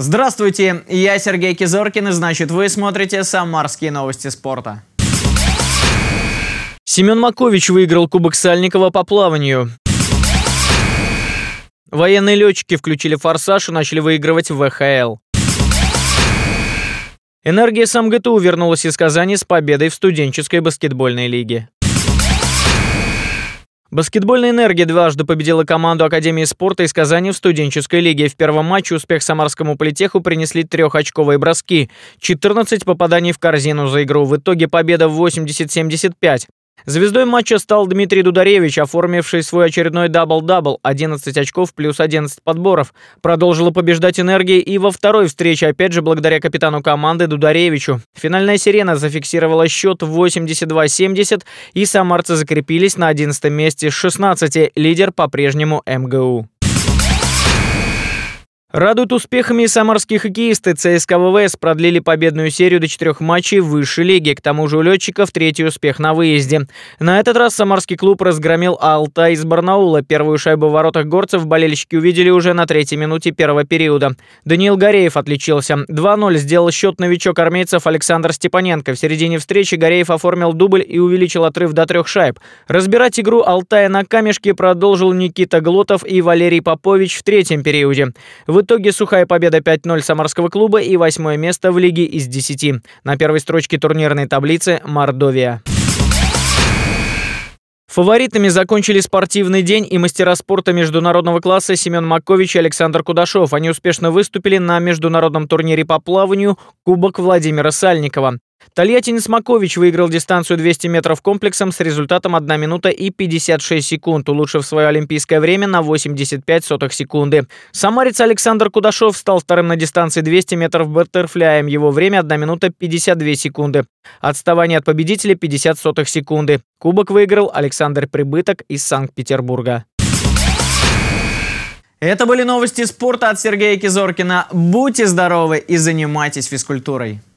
Здравствуйте, я Сергей Кизоркин, и значит вы смотрите «Самарские новости спорта». Семен Макович выиграл Кубок Сальникова по плаванию. Военные летчики включили форсаж и начали выигрывать в ВХЛ. Энергия СамГТУ вернулась из Казани с победой в студенческой баскетбольной лиге. Баскетбольная «Энергия» дважды победила команду Академии спорта из Казани в студенческой лиге. В первом матче успех самарскому политеху принесли трехочковые броски. 14 попаданий в корзину за игру. В итоге победа в 80-75. Звездой матча стал Дмитрий Дударевич, оформивший свой очередной дабл-дабл, 11 очков плюс 11 подборов. Продолжила побеждать энергии и во второй встрече, опять же, благодаря капитану команды Дударевичу. Финальная сирена зафиксировала счет 82-70, и самарцы закрепились на 11 месте с 16, лидер по-прежнему МГУ. Радуют успехами и самарские хоккеисты. ЦСКА ВВС продлили победную серию до четырех матчей в высшей лиге. К тому же у летчиков третий успех на выезде. На этот раз самарский клуб разгромил Алтай из Барнаула. Первую шайбу в воротах горцев болельщики увидели уже на третьей минуте первого периода. Даниил Гореев отличился. 2-0 сделал счет новичок армейцев Александр Степаненко. В середине встречи Гореев оформил дубль и увеличил отрыв до трех шайб. Разбирать игру Алтая на камешке продолжил Никита Глотов и Валерий Попович в третьем периоде. В в итоге сухая победа 5-0 Самарского клуба и восьмое место в лиге из 10. На первой строчке турнирной таблицы Мордовия. Фаворитами закончили спортивный день и мастера спорта международного класса Семен Макович и Александр Кудашов. Они успешно выступили на международном турнире по плаванию «Кубок Владимира Сальникова». Тольяттин Смакович выиграл дистанцию 200 метров комплексом с результатом 1 минута и 56 секунд, улучшив свое олимпийское время на 85 сотых секунды. Самарец Александр Кудашов стал вторым на дистанции 200 метров бартерфляем, Его время 1 минута 52 секунды. Отставание от победителя 50 сотых секунды. Кубок выиграл Александр Прибыток из Санкт-Петербурга. Это были новости спорта от Сергея Кизоркина. Будьте здоровы и занимайтесь физкультурой.